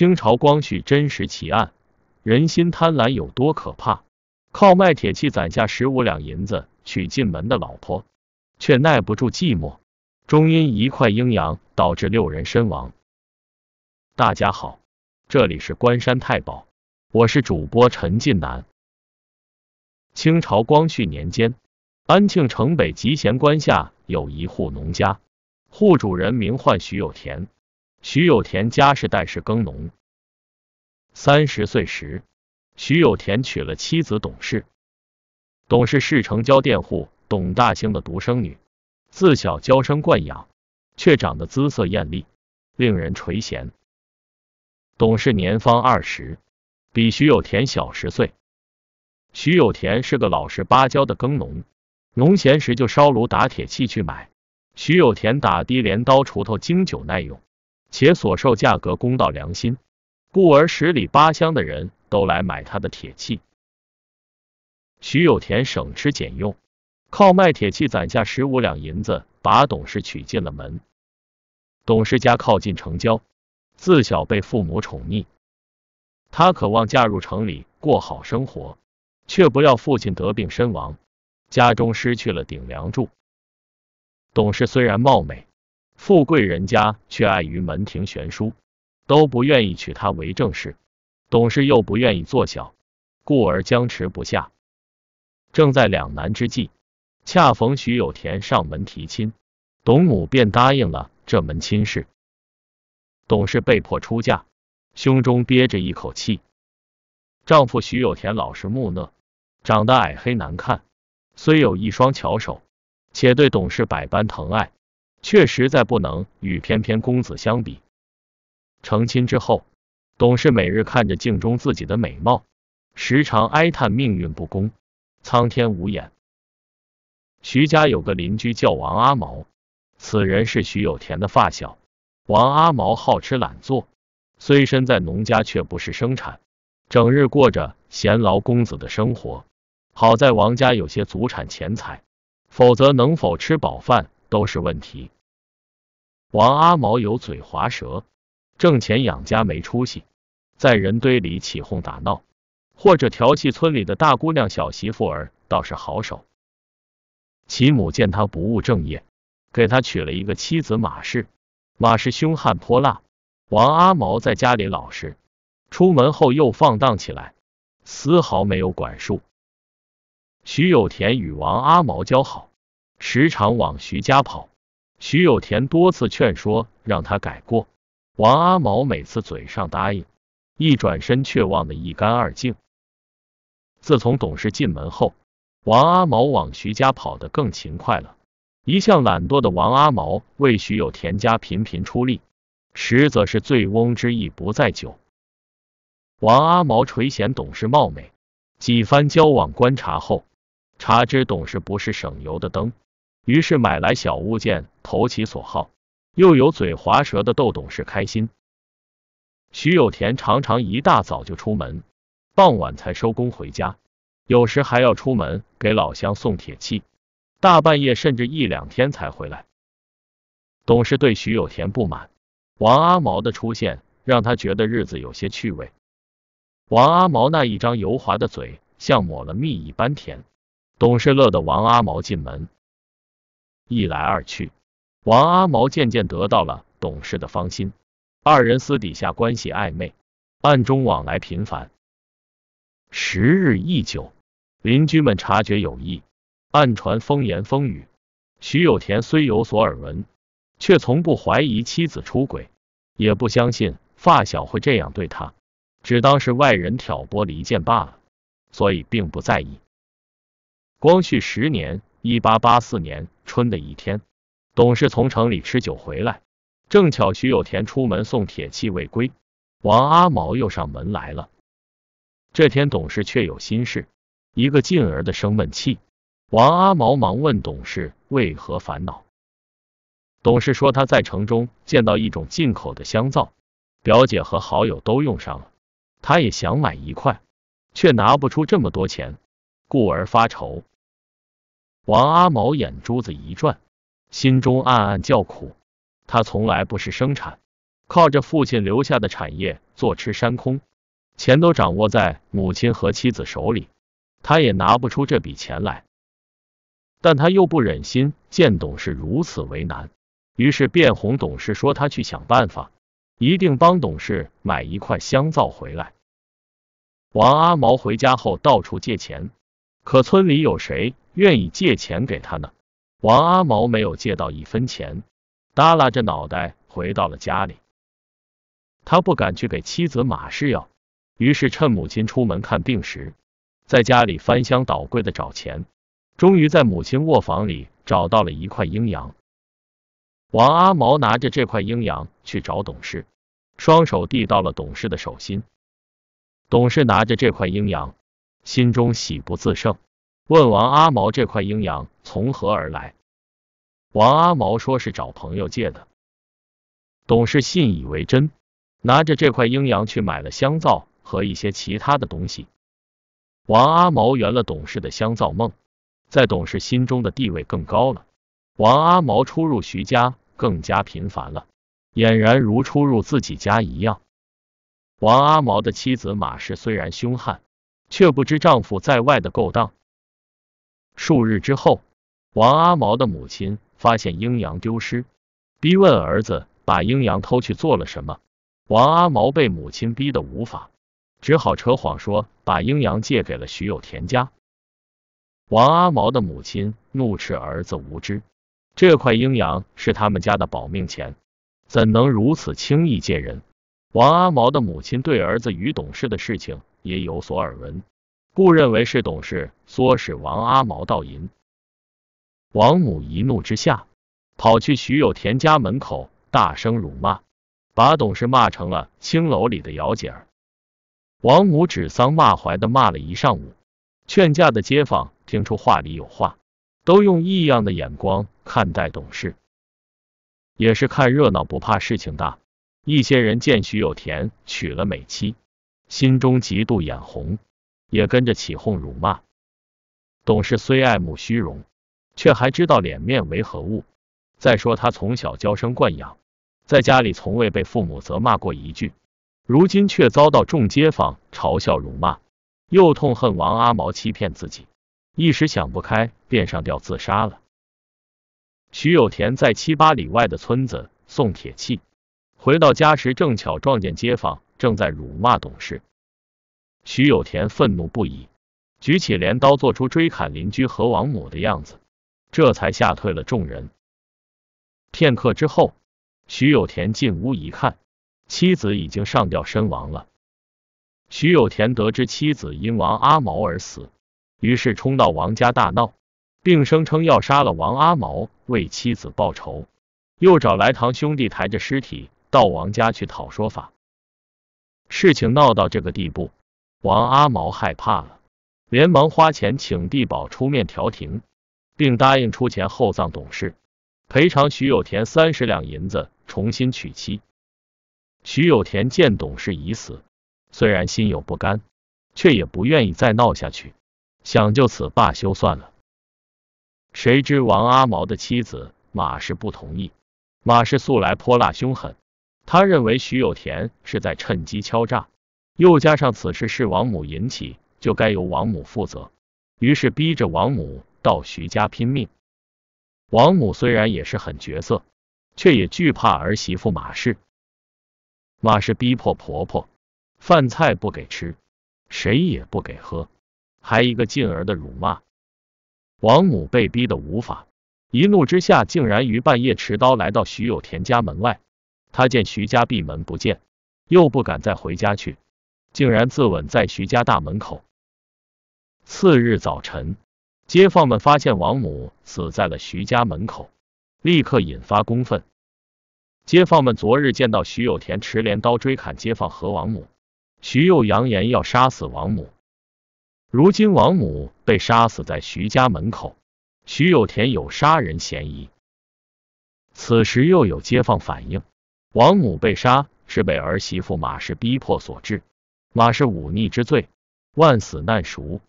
清朝光绪真实奇案，人心贪婪有多可怕？靠卖铁器攒下十五两银子娶进门的老婆，却耐不住寂寞，终因一块阴阳导致六人身亡。大家好，这里是关山太保，我是主播陈进南。清朝光绪年间，安庆城北集贤关下有一户农家，户主人名唤徐有田。徐有田家世代是耕农。三十岁时，徐有田娶了妻子董氏。董氏是城郊佃户董大兴的独生女，自小娇生惯养，却长得姿色艳丽，令人垂涎。董氏年方二十，比徐有田小十岁。徐有田是个老实巴交的耕农，农闲时就烧炉打铁器去买。徐有田打的镰刀锄头经久耐用。且所售价格公道良心，故而十里八乡的人都来买他的铁器。徐有田省吃俭用，靠卖铁器攒下十五两银子，把董氏娶进了门。董氏家靠近城郊，自小被父母宠溺，他渴望嫁入城里过好生活，却不料父亲得病身亡，家中失去了顶梁柱。董氏虽然貌美。富贵人家却碍于门庭悬殊，都不愿意娶她为正室，董氏又不愿意做小，故而僵持不下。正在两难之际，恰逢徐有田上门提亲，董母便答应了这门亲事。董事被迫出嫁，胸中憋着一口气。丈夫徐有田老实木讷，长得矮黑难看，虽有一双巧手，且对董事百般疼爱。却实在不能与翩翩公子相比。成亲之后，董氏每日看着镜中自己的美貌，时常哀叹命运不公，苍天无眼。徐家有个邻居叫王阿毛，此人是徐有田的发小。王阿毛好吃懒做，虽身在农家，却不是生产，整日过着闲劳公子的生活。好在王家有些祖产钱财，否则能否吃饱饭？都是问题。王阿毛油嘴滑舌，挣钱养家没出息，在人堆里起哄打闹，或者调戏村里的大姑娘小媳妇儿，倒是好手。其母见他不务正业，给他娶了一个妻子马氏。马氏凶悍泼辣，王阿毛在家里老实，出门后又放荡起来，丝毫没有管束。徐有田与王阿毛交好。时常往徐家跑，徐有田多次劝说，让他改过。王阿毛每次嘴上答应，一转身却忘得一干二净。自从董事进门后，王阿毛往徐家跑得更勤快了。一向懒惰的王阿毛为徐有田家频频出力，实则是醉翁之意不在酒。王阿毛垂涎董事貌美，几番交往观察后，察知董事不是省油的灯。于是买来小物件投其所好，又油嘴滑舌的逗董事开心。徐有田常常一大早就出门，傍晚才收工回家，有时还要出门给老乡送铁器，大半夜甚至一两天才回来。董事对徐有田不满，王阿毛的出现让他觉得日子有些趣味。王阿毛那一张油滑的嘴，像抹了蜜一般甜，董事乐得王阿毛进门。一来二去，王阿毛渐渐得到了董事的芳心，二人私底下关系暧昧，暗中往来频繁。时日一久，邻居们察觉有异，暗传风言风语。徐有田虽有所耳闻，却从不怀疑妻子出轨，也不相信发小会这样对他，只当是外人挑拨离间罢了，所以并不在意。光绪十年。一八八四年春的一天，董事从城里吃酒回来，正巧徐有田出门送铁器未归，王阿毛又上门来了。这天董事却有心事，一个劲儿的生闷气。王阿毛忙问董事为何烦恼，董事说他在城中见到一种进口的香皂，表姐和好友都用上了，他也想买一块，却拿不出这么多钱，故而发愁。王阿毛眼珠子一转，心中暗暗叫苦。他从来不是生产，靠着父亲留下的产业坐吃山空，钱都掌握在母亲和妻子手里，他也拿不出这笔钱来。但他又不忍心见董事如此为难，于是便哄董事说他去想办法，一定帮董事买一块香皂回来。王阿毛回家后到处借钱，可村里有谁？愿意借钱给他呢。王阿毛没有借到一分钱，耷拉着脑袋回到了家里。他不敢去给妻子马氏要，于是趁母亲出门看病时，在家里翻箱倒柜的找钱，终于在母亲卧房里找到了一块阴阳。王阿毛拿着这块阴阳去找董事，双手递到了董事的手心。董事拿着这块阴阳，心中喜不自胜。问王阿毛这块阴阳从何而来？王阿毛说是找朋友借的。董事信以为真，拿着这块阴阳去买了香皂和一些其他的东西。王阿毛圆了董事的香皂梦，在董事心中的地位更高了。王阿毛出入徐家更加频繁了，俨然如出入自己家一样。王阿毛的妻子马氏虽然凶悍，却不知丈夫在外的勾当。数日之后，王阿毛的母亲发现阴阳丢失，逼问儿子把阴阳偷去做了什么。王阿毛被母亲逼得无法，只好扯谎说把阴阳借给了徐有田家。王阿毛的母亲怒斥儿子无知，这块阴阳是他们家的保命钱，怎能如此轻易借人？王阿毛的母亲对儿子与懂事的事情也有所耳闻。故认为是董事唆使王阿毛盗银，王母一怒之下，跑去徐有田家门口大声辱骂，把董事骂成了青楼里的姚姐儿。王母指桑骂槐的骂了一上午，劝架的街坊听出话里有话，都用异样的眼光看待董事。也是看热闹不怕事情大，一些人见徐有田娶了美妻，心中极度眼红。也跟着起哄辱骂。董事虽爱慕虚荣，却还知道脸面为何物。再说他从小娇生惯养，在家里从未被父母责骂过一句，如今却遭到众街坊嘲笑辱骂，又痛恨王阿毛欺骗自己，一时想不开，便上吊自杀了。徐有田在七八里外的村子送铁器，回到家时正巧撞见街坊正在辱骂董事。徐有田愤怒不已，举起镰刀，做出追砍邻居和王母的样子，这才吓退了众人。片刻之后，徐有田进屋一看，妻子已经上吊身亡了。徐有田得知妻子因王阿毛而死，于是冲到王家大闹，并声称要杀了王阿毛为妻子报仇，又找来堂兄弟抬着尸体到王家去讨说法。事情闹到这个地步。王阿毛害怕了，连忙花钱请地保出面调停，并答应出钱厚葬董事，赔偿徐有田三十两银子，重新娶妻。徐有田见董事已死，虽然心有不甘，却也不愿意再闹下去，想就此罢休算了。谁知王阿毛的妻子马氏不同意，马氏素来泼辣凶狠，他认为徐有田是在趁机敲诈。又加上此事是王母引起，就该由王母负责，于是逼着王母到徐家拼命。王母虽然也是很角色，却也惧怕儿媳妇马氏。马氏逼迫婆婆，饭菜不给吃，谁也不给喝，还一个劲儿的辱骂。王母被逼得无法，一怒之下，竟然于半夜持刀来到徐有田家门外。她见徐家闭门不见，又不敢再回家去。竟然自刎在徐家大门口。次日早晨，街坊们发现王母死在了徐家门口，立刻引发公愤。街坊们昨日见到徐有田持镰刀追砍街坊和王母，徐又扬言要杀死王母。如今王母被杀死在徐家门口，徐有田有杀人嫌疑。此时又有街坊反映，王母被杀是被儿媳妇马氏逼迫所致。马氏忤逆之罪，万死难赎。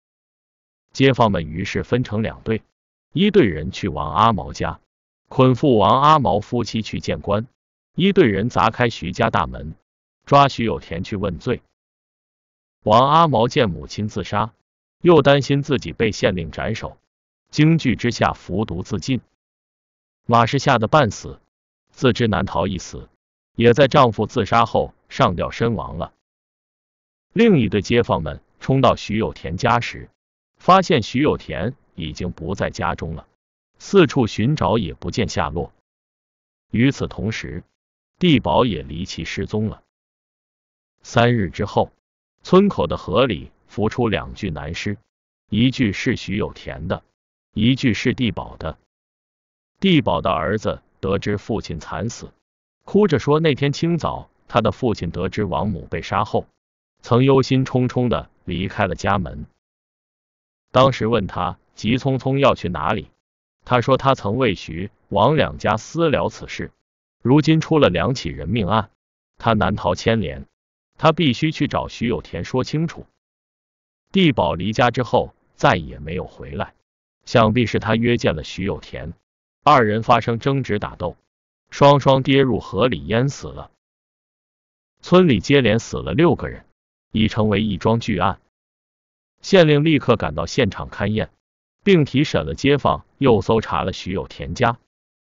街坊们于是分成两队，一队人去王阿毛家，捆缚王阿毛夫妻去见官；一队人砸开徐家大门，抓徐有田去问罪。王阿毛见母亲自杀，又担心自己被县令斩首，惊惧之下服毒自尽。马氏吓得半死，自知难逃一死，也在丈夫自杀后上吊身亡了。另一队街坊们冲到徐有田家时，发现徐有田已经不在家中了，四处寻找也不见下落。与此同时，地保也离奇失踪了。三日之后，村口的河里浮出两具男尸，一具是徐有田的，一具是地保的。地保的儿子得知父亲惨死，哭着说：“那天清早，他的父亲得知王母被杀后。”曾忧心忡忡的离开了家门。当时问他急匆匆要去哪里，他说他曾为徐王两家私聊此事，如今出了两起人命案，他难逃牵连，他必须去找徐有田说清楚。地保离家之后再也没有回来，想必是他约见了徐有田，二人发生争执打斗，双双跌入河里淹死了。村里接连死了六个人。已成为一桩巨案，县令立刻赶到现场勘验，并提审了街坊，又搜查了徐有田家。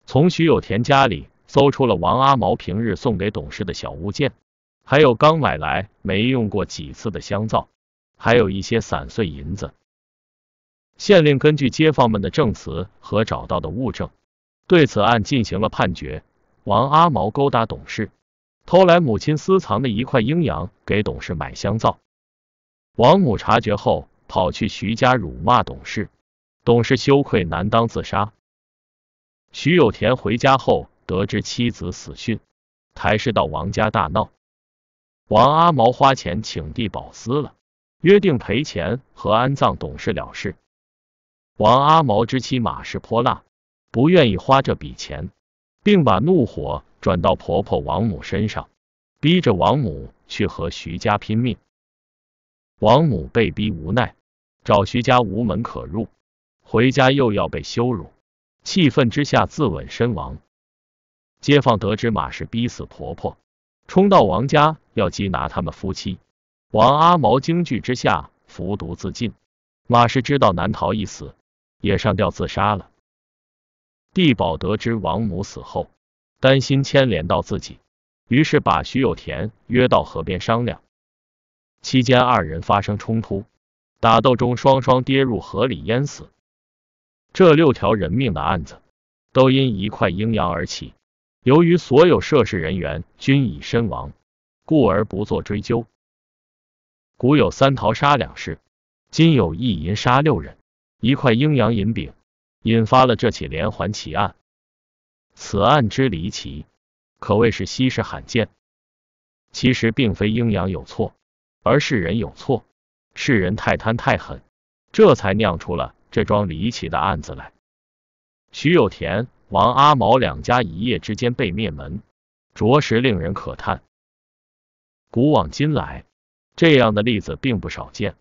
从徐有田家里搜出了王阿毛平日送给董事的小物件，还有刚买来没用过几次的香皂，还有一些散碎银子。县令根据街坊们的证词和找到的物证，对此案进行了判决：王阿毛勾搭董事。偷来母亲私藏的一块阴阳给董事买香皂，王母察觉后跑去徐家辱骂董事，董事羞愧难当自杀。徐有田回家后得知妻子死讯，还是到王家大闹。王阿毛花钱请地保私了，约定赔钱和安葬董事了事。王阿毛之妻马氏泼辣，不愿意花这笔钱。并把怒火转到婆婆王母身上，逼着王母去和徐家拼命。王母被逼无奈，找徐家无门可入，回家又要被羞辱，气愤之下自刎身亡。街坊得知马氏逼死婆婆，冲到王家要缉拿他们夫妻。王阿毛惊惧之下服毒自尽，马氏知道难逃一死，也上吊自杀了。地保得知王母死后，担心牵连到自己，于是把徐有田约到河边商量。期间二人发生冲突，打斗中双双跌入河里淹死。这六条人命的案子，都因一块阴阳而起。由于所有涉事人员均已身亡，故而不做追究。古有三桃杀两士，今有一银杀六人，一块阴阳银饼。引发了这起连环奇案。此案之离奇，可谓是稀世罕见。其实并非阴阳有错，而是人有错，是人太贪太狠，这才酿出了这桩离奇的案子来。徐有田、王阿毛两家一夜之间被灭门，着实令人可叹。古往今来，这样的例子并不少见。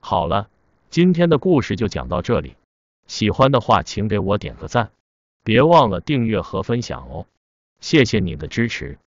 好了，今天的故事就讲到这里。喜欢的话，请给我点个赞，别忘了订阅和分享哦！谢谢你的支持。